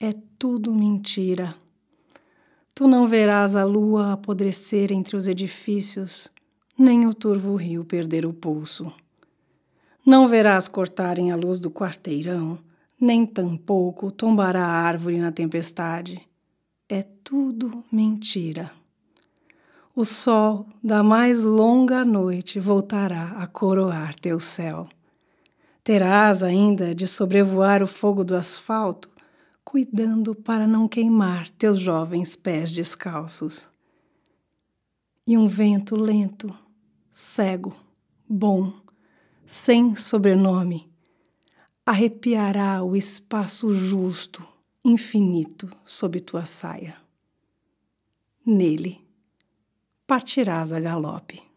é tudo mentira. Tu não verás a lua apodrecer entre os edifícios, nem o turvo rio perder o pulso. Não verás cortarem a luz do quarteirão, nem tampouco tombará a árvore na tempestade. É tudo mentira. O sol da mais longa noite voltará a coroar teu céu. Terás ainda de sobrevoar o fogo do asfalto cuidando para não queimar teus jovens pés descalços. E um vento lento, cego, bom, sem sobrenome, arrepiará o espaço justo, infinito sob tua saia. Nele, partirás a galope.